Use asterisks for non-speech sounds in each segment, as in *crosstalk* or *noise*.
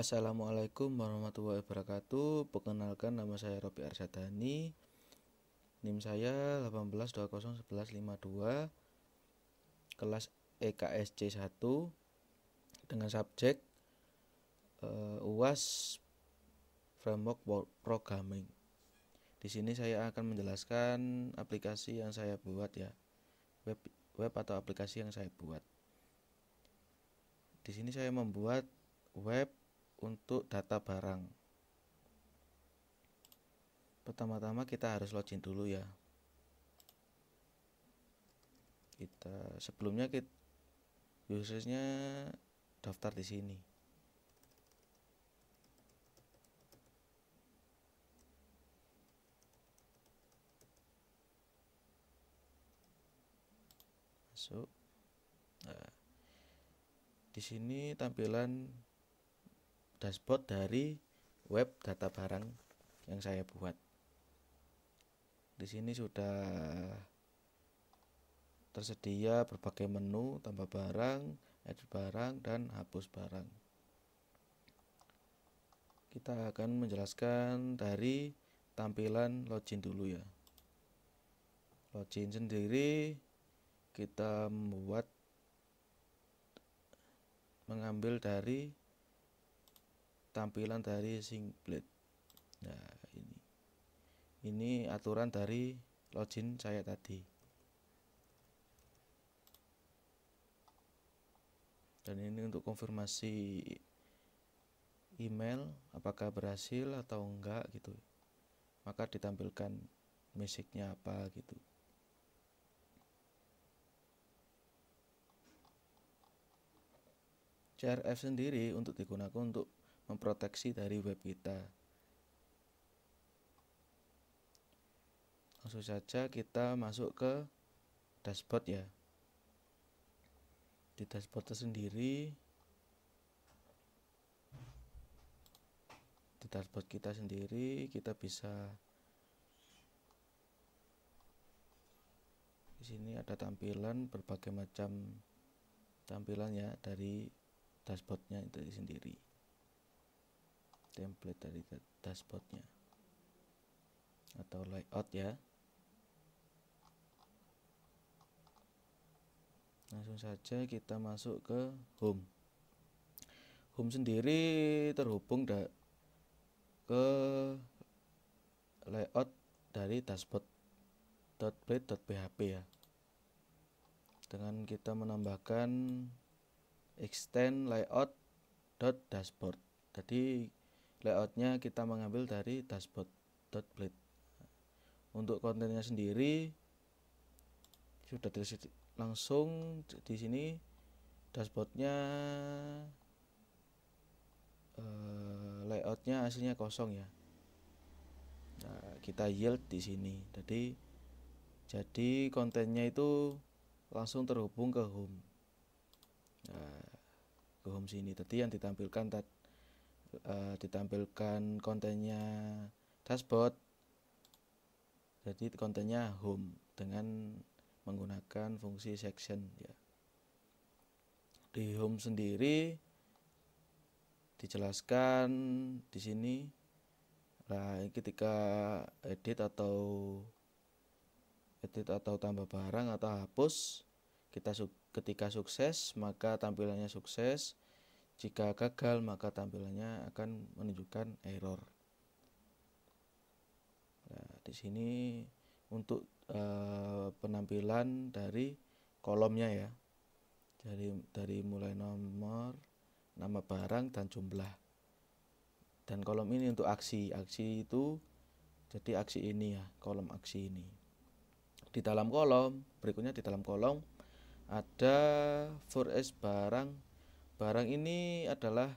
Assalamualaikum warahmatullahi wabarakatuh. Perkenalkan nama saya Robi Arsadani. NIM saya 18201152. kelas EKSC 1 dengan subjek uh, eh, UAS Framework Programming. Di sini saya akan menjelaskan aplikasi yang saya buat ya. Web web atau aplikasi yang saya buat. Di sini saya membuat web untuk data barang pertama-tama kita harus login dulu ya kita sebelumnya kita usernya daftar di sini masuk nah, di sini tampilan dashboard dari web data barang yang saya buat. Di sini sudah tersedia berbagai menu tambah barang, edit barang dan hapus barang. Kita akan menjelaskan dari tampilan login dulu ya. Login sendiri kita membuat mengambil dari tampilan dari singlet nah ini ini aturan dari login saya tadi dan ini untuk konfirmasi email apakah berhasil atau enggak gitu maka ditampilkan musiknya apa gitu CRF sendiri untuk digunakan untuk memproteksi dari web kita. Langsung saja kita masuk ke dashboard ya. Di dashboard tersendiri, di dashboard kita sendiri kita bisa di sini ada tampilan berbagai macam tampilan ya dari dashboardnya itu sendiri template dari dashboardnya atau layout ya langsung saja kita masuk ke home home sendiri terhubung ke layout dari dashboard.blade.php ya dengan kita menambahkan extend layout dashboard jadi layoutnya kita mengambil dari dashboard.blit untuk kontennya sendiri sudah tulis langsung di sini dashboardnya eh, layoutnya aslinya kosong ya nah, kita yield di sini jadi jadi kontennya itu langsung terhubung ke home nah, ke home sini tadi yang ditampilkan tadi Eh, ditampilkan kontennya dashboard jadi kontennya home dengan menggunakan fungsi section ya di home sendiri dijelaskan di sini nah ketika edit atau edit atau tambah barang atau hapus kita ketika sukses maka tampilannya sukses jika gagal, maka tampilannya akan menunjukkan error. Nah, di sini untuk e, penampilan dari kolomnya ya. Dari dari mulai nomor, nama barang dan jumlah. Dan kolom ini untuk aksi. Aksi itu jadi aksi ini ya, kolom aksi ini. Di dalam kolom, berikutnya di dalam kolom ada 4 s barang Barang ini adalah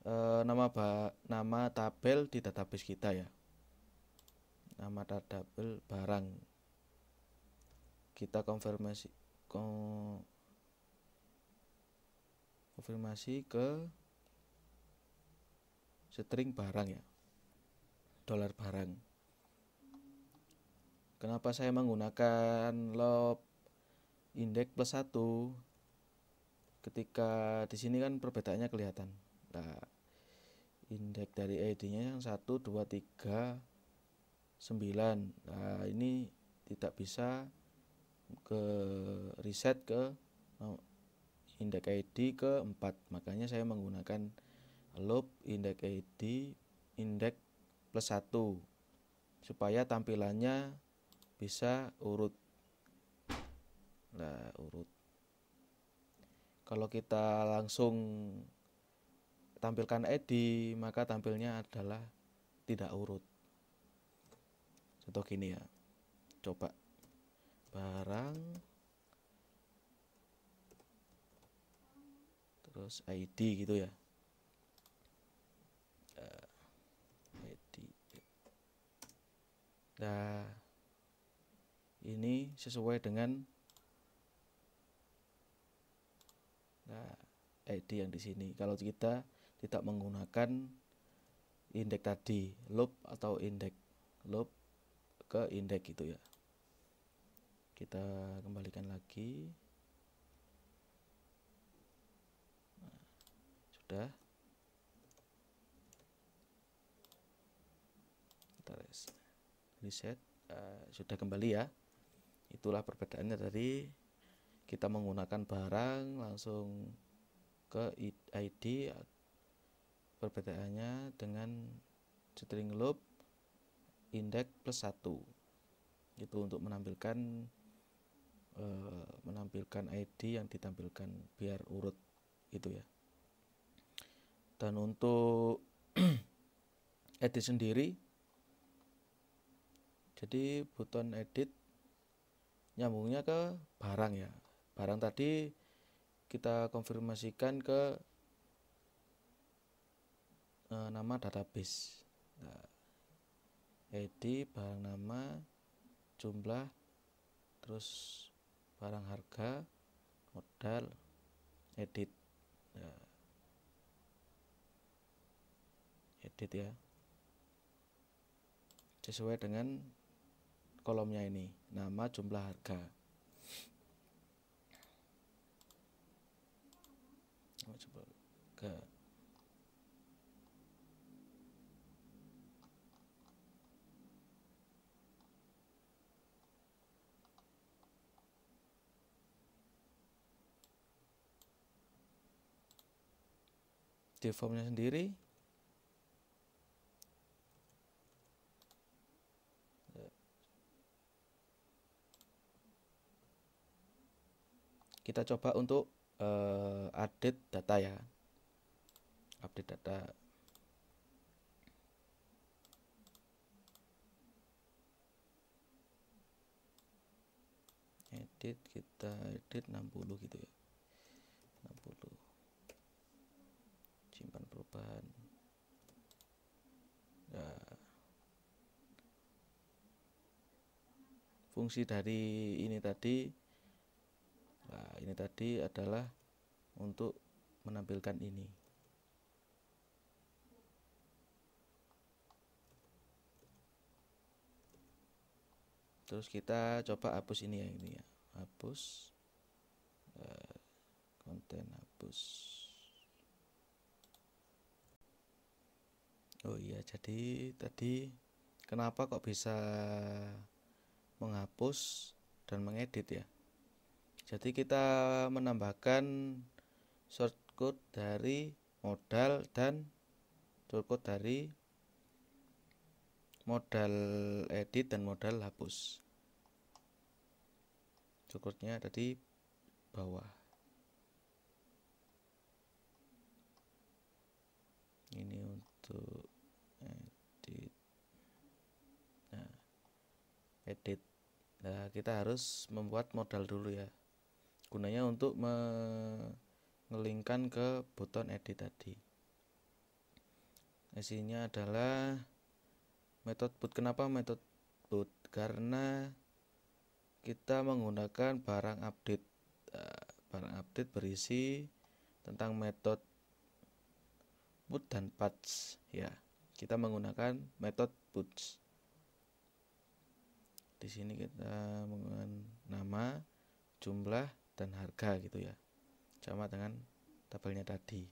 e, nama ba, nama tabel di database kita ya. Nama tabel barang. Kita konfirmasi konfirmasi ke string barang ya. Dolar barang. Kenapa saya menggunakan log indeks plus 1 ketika di sini kan perbedaannya kelihatan nah indeks dari ID-nya e yang 1 2 3 9 nah ini tidak bisa ke reset ke indeks ID ke 4 makanya saya menggunakan loop indeks ID e indeks plus 1 supaya tampilannya bisa urut nah urut kalau kita langsung tampilkan ID maka tampilnya adalah tidak urut. Contoh gini ya. Coba barang terus ID gitu ya. Eh, ID. Nah, ini sesuai dengan nah ID yang di sini kalau kita tidak menggunakan indeks tadi loop atau indeks loop ke indeks itu ya kita kembalikan lagi nah, sudah kita reset uh, sudah kembali ya itulah perbedaannya tadi kita menggunakan barang langsung ke ID perbedaannya dengan string loop indeks plus 1 itu untuk menampilkan e, menampilkan ID yang ditampilkan biar urut itu ya dan untuk *clears throat* edit sendiri jadi button edit nyambungnya ke barang ya barang tadi kita konfirmasikan ke e, nama database nah, ID barang nama jumlah terus barang harga modal edit nah, edit ya sesuai dengan kolomnya ini nama jumlah harga coba coba ke deformnya sendiri kita coba untuk uh, update data ya update data edit kita edit 60 gitu ya 60 simpan perubahan nah. fungsi dari ini tadi Nah, ini tadi adalah untuk menampilkan ini. Terus kita coba hapus ini ya ini ya. Hapus konten eh, konten hapus. Oh iya, jadi tadi kenapa kok bisa menghapus dan mengedit ya? jadi kita menambahkan shortcode dari modal dan shortcode dari modal edit dan modal hapus shortcode-nya ada di bawah ini untuk edit nah edit nah kita harus membuat modal dulu ya gunanya untuk mengelingkan ke button edit tadi isinya adalah metode boot kenapa metode boot karena kita menggunakan barang update eh, barang update berisi tentang metode boot dan patch ya kita menggunakan metode boot di sini kita menggunakan nama jumlah dan harga gitu ya sama dengan tabelnya tadi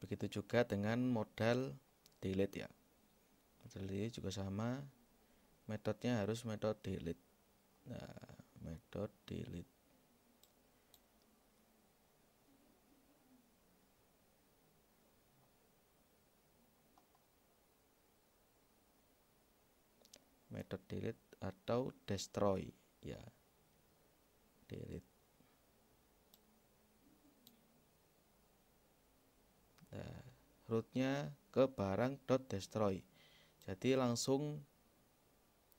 begitu juga dengan modal delete ya modal delete juga sama metodenya harus metode delete nah metode delete metode delete atau destroy ya delete nah, rootnya ke barang dot destroy jadi langsung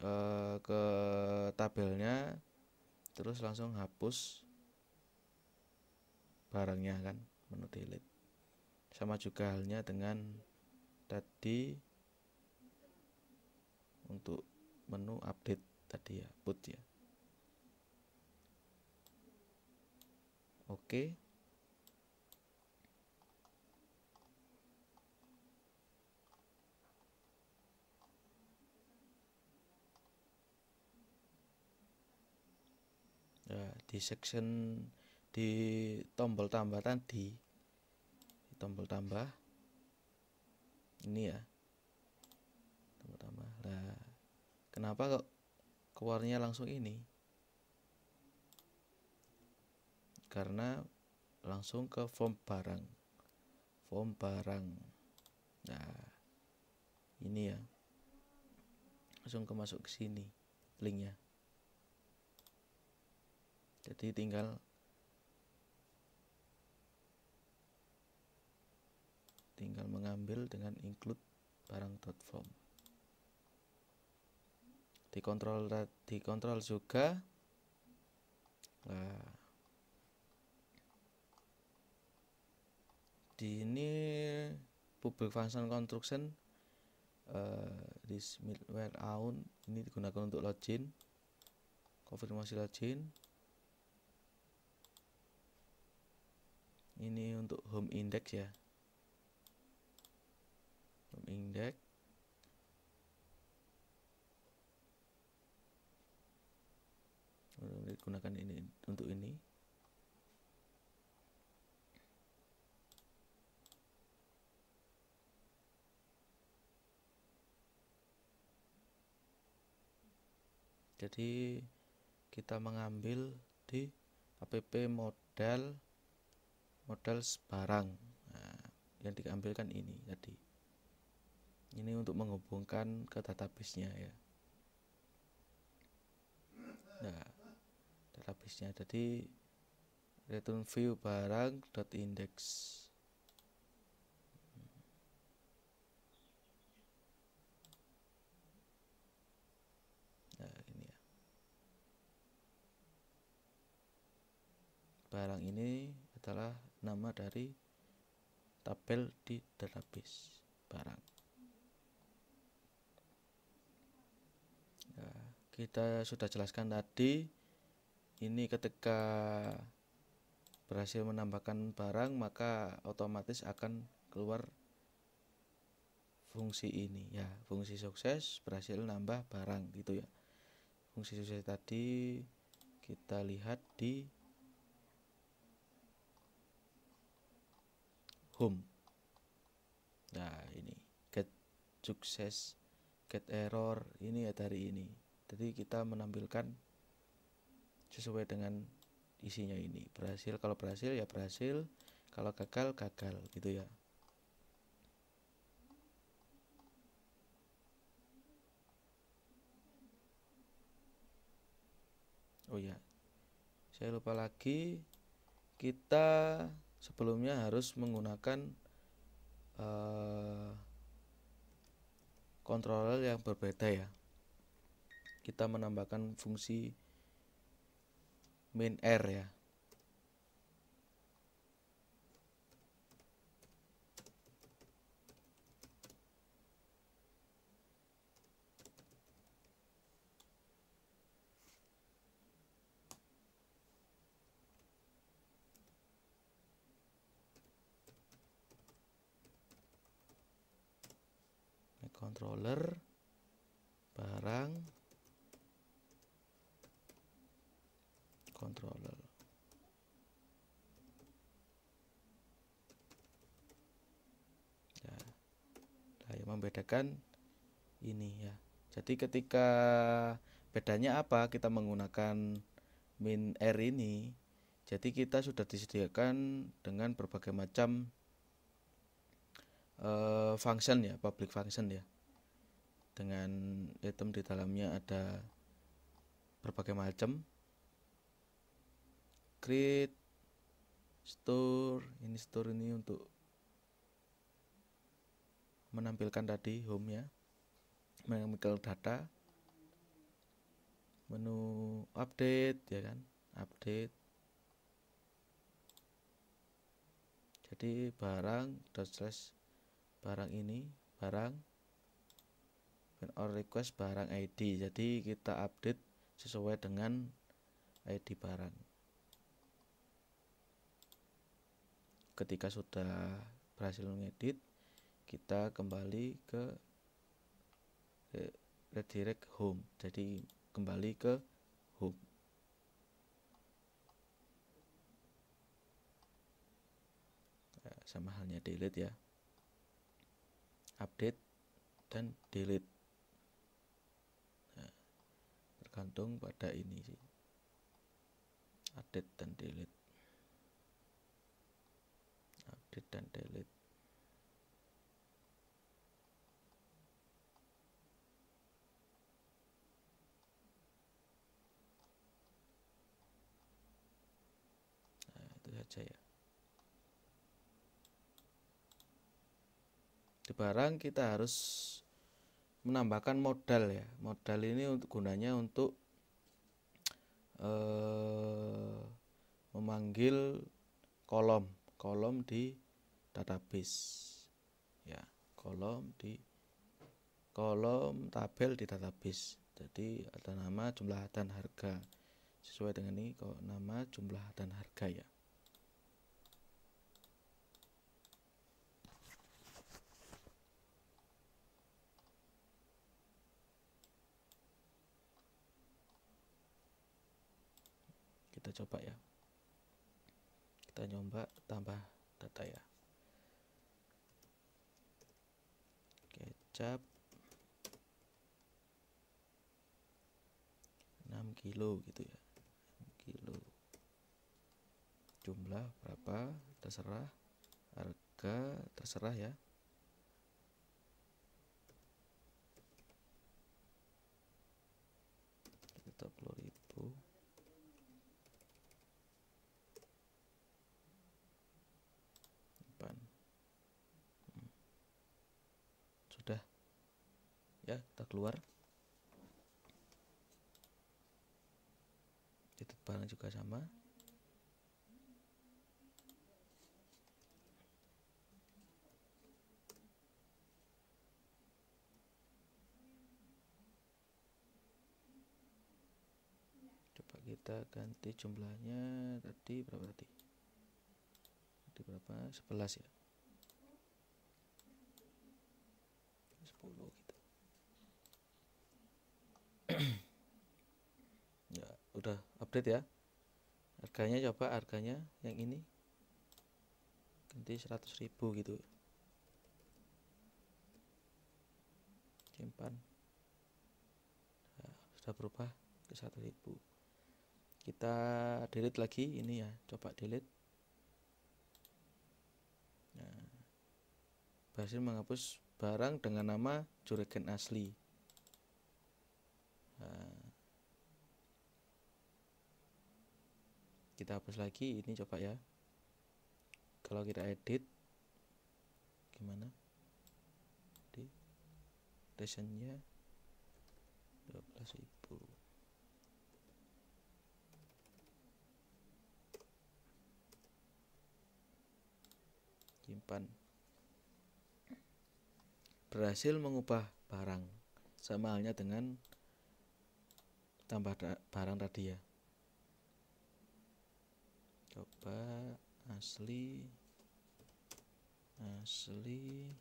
eh, ke tabelnya terus langsung hapus barangnya kan menu delete sama juga halnya dengan tadi untuk menu update tadi ya put ya oke okay. Ya, di section di tombol tambah tadi di tombol tambah ini ya tombol tambah lah Kenapa kok keluarnya langsung ini? Karena langsung ke form barang. Form barang. Nah, ini ya. Langsung ke masuk ke sini linknya. Jadi tinggal tinggal mengambil dengan include barang.form dikontrol dikontrol juga nah di ini public function construction uh, this middleware own ini digunakan untuk login konfirmasi login ini untuk home index ya home index gunakan ini untuk ini jadi kita mengambil di app modal modal barang nah, yang diambilkan ini tadi ini untuk menghubungkan ke database nya ya nah lapisnya jadi return view barang dot index nah ini ya barang ini adalah nama dari tabel di database barang nah, kita sudah jelaskan tadi ini ketika berhasil menambahkan barang maka otomatis akan keluar fungsi ini ya fungsi sukses berhasil nambah barang gitu ya fungsi sukses tadi kita lihat di home nah ini get sukses get error ini ya dari ini jadi kita menampilkan sesuai dengan isinya ini berhasil kalau berhasil ya berhasil kalau gagal gagal gitu ya oh ya saya lupa lagi kita sebelumnya harus menggunakan uh, controller yang berbeda ya kita menambahkan fungsi min R ya membedakan ini ya jadi ketika bedanya apa kita menggunakan min r ini jadi kita sudah disediakan dengan berbagai macam uh, function ya public function ya dengan item di dalamnya ada berbagai macam create store ini store ini untuk menampilkan tadi home ya mengikil data menu update ya kan update jadi barang dot slash barang ini barang or request barang ID jadi kita update sesuai dengan ID barang ketika sudah berhasil mengedit kita kembali ke redirect home jadi kembali ke home ya, sama halnya delete ya update dan delete nah, tergantung pada ini sih update dan delete update dan delete aja ya di barang kita harus menambahkan modal ya modal ini untuk gunanya untuk eh, memanggil kolom kolom di database ya kolom di kolom tabel di database jadi ada nama jumlah dan harga sesuai dengan ini kok nama jumlah dan harga ya kita coba ya kita nyoba tambah data ya kecap 6 kilo gitu ya 6 kilo jumlah berapa terserah harga terserah ya kita puluh ribu ya kita keluar itu barang juga sama coba kita ganti jumlahnya tadi berapa tadi tadi berapa 11 ya *clears throat* ya, udah update ya harganya coba harganya yang ini ganti 100.000 gitu simpan ya, sudah berubah ke 1000 kita delete lagi ini ya coba delete nah berhasil menghapus barang dengan nama juragan asli Eh, kita hapus lagi ini coba ya kalau kita edit gimana di resennya 12.000 simpan berhasil mengubah barang sama halnya dengan tambah barang tadi ya coba asli asli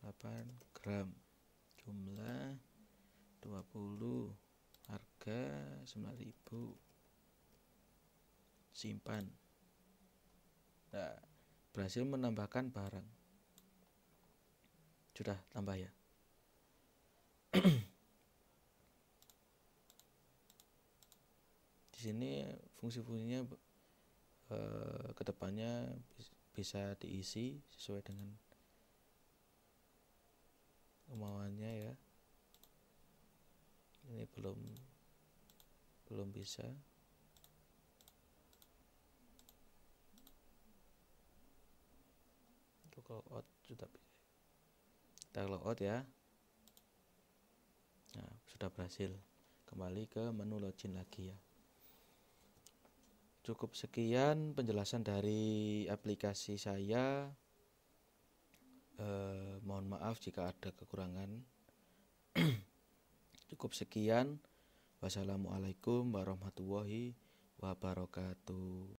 8 gram jumlah 20 harga 9000 simpan nah, berhasil menambahkan barang sudah tambah ya *clears throat* sini fungsi-fungsinya e, eh, kedepannya bisa diisi sesuai dengan kemauannya ya ini belum belum bisa Untuk logout sudah bisa kita kalau ya nah sudah berhasil kembali ke menu login lagi ya cukup sekian penjelasan dari aplikasi saya eh, mohon maaf jika ada kekurangan *clears throat* cukup sekian wassalamualaikum warahmatullahi wabarakatuh